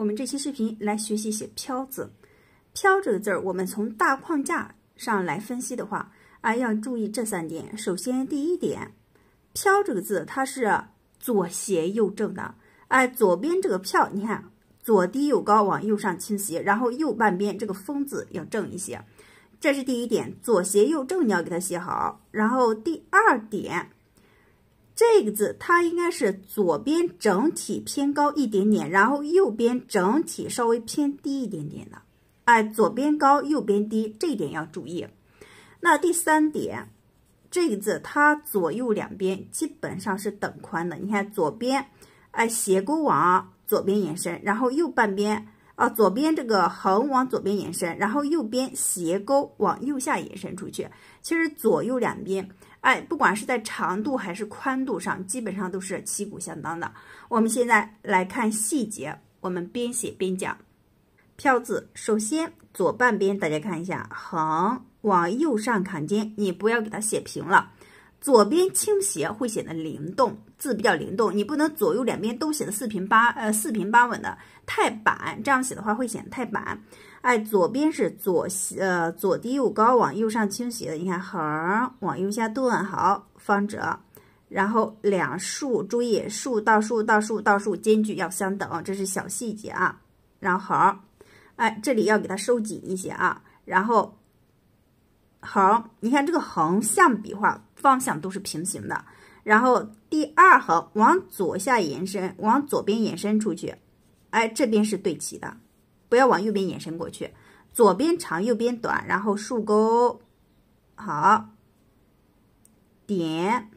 我们这期视频来学习写“飘”字，“飘”这个字儿，我们从大框架上来分析的话，哎，要注意这三点。首先，第一点，“飘”这个字它是左斜右正的，哎，左边这个“飘”，你看左低右高，往右上倾斜，然后右半边这个“风”字要正一些，这是第一点，左斜右正你要给它写好。然后第二点。这个字它应该是左边整体偏高一点点，然后右边整体稍微偏低一点点的，哎，左边高，右边低，这一点要注意。那第三点，这个字它左右两边基本上是等宽的。你看左边，哎，斜钩往左边延伸，然后右半边。啊，左边这个横往左边延伸，然后右边斜钩往右下延伸出去。其实左右两边，哎，不管是在长度还是宽度上，基本上都是旗鼓相当的。我们现在来看细节，我们边写边讲。飘字，首先左半边，大家看一下，横往右上扛肩，你不要给它写平了。左边倾斜会显得灵动，字比较灵动。你不能左右两边都写的四平八呃四平八稳的，太板。这样写的话会显得太板。哎，左边是左斜呃左低右高往右上倾斜的。你看横往右下顿好方折，然后两竖，注意竖到竖到竖到竖间距要相等，这是小细节啊。然后横，哎，这里要给它收紧一些啊。然后横，你看这个横向笔画。方向都是平行的，然后第二横往左下延伸，往左边延伸出去，哎，这边是对齐的，不要往右边延伸过去，左边长，右边短，然后竖钩，好，点，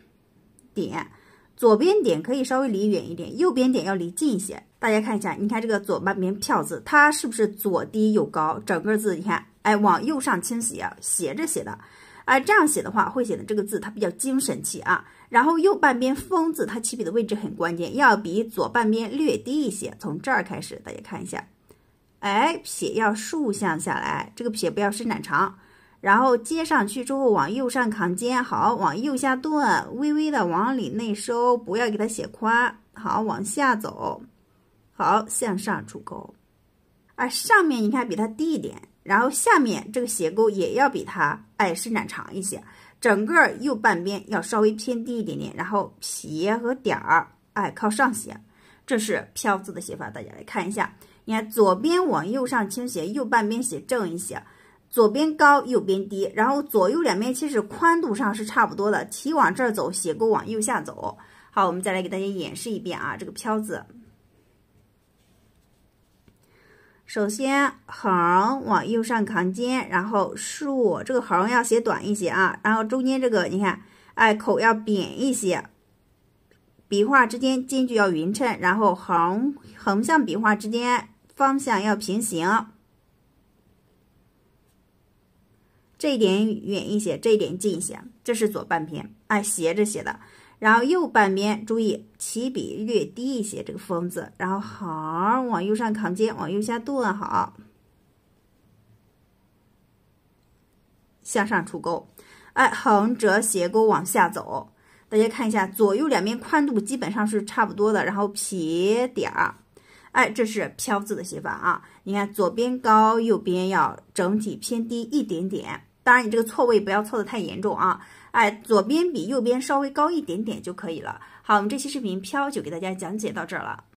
点，左边点可以稍微离远一点，右边点要离近一些。大家看一下，你看这个左半边票字，它是不是左低右高？整个字你看，哎，往右上倾斜，斜着写的。哎，这样写的话会显得这个字它比较精神气啊。然后右半边风字它起笔的位置很关键，要比左半边略低一些。从这儿开始，大家看一下，哎，撇要竖向下来，这个撇不要伸展长，然后接上去之后往右上扛肩，好，往右下顿，微微的往里内收，不要给它写宽。好，往下走，好，向上出钩。而上面你看比它低一点。然后下面这个斜钩也要比它哎伸展长一些，整个右半边要稍微偏低一点点，然后撇和点儿哎靠上写，这是飘字的写法，大家来看一下，你看左边往右上倾斜，右半边写正一些，左边高右边低，然后左右两边其实宽度上是差不多的，提往这儿走，斜钩往右下走。好，我们再来给大家演示一遍啊，这个飘字。首先，横往右上扛肩，然后竖，这个横要写短一些啊。然后中间这个，你看，哎，口要扁一些，笔画之间间距要匀称，然后横横向笔画之间方向要平行。这一点远一些，这一点近一些，这是左半边，哎，斜着写的。然后右半边注意起笔略低一些，这个风字，然后横往右上扛肩，往右下顿好，向上出钩，哎，横折斜钩往下走，大家看一下左右两边宽度基本上是差不多的，然后撇点儿，哎，这是飘字的写法啊，你看左边高，右边要整体偏低一点点。当然，你这个错位不要错得太严重啊！哎，左边比右边稍微高一点点就可以了。好，我们这期视频飘就给大家讲解到这儿了。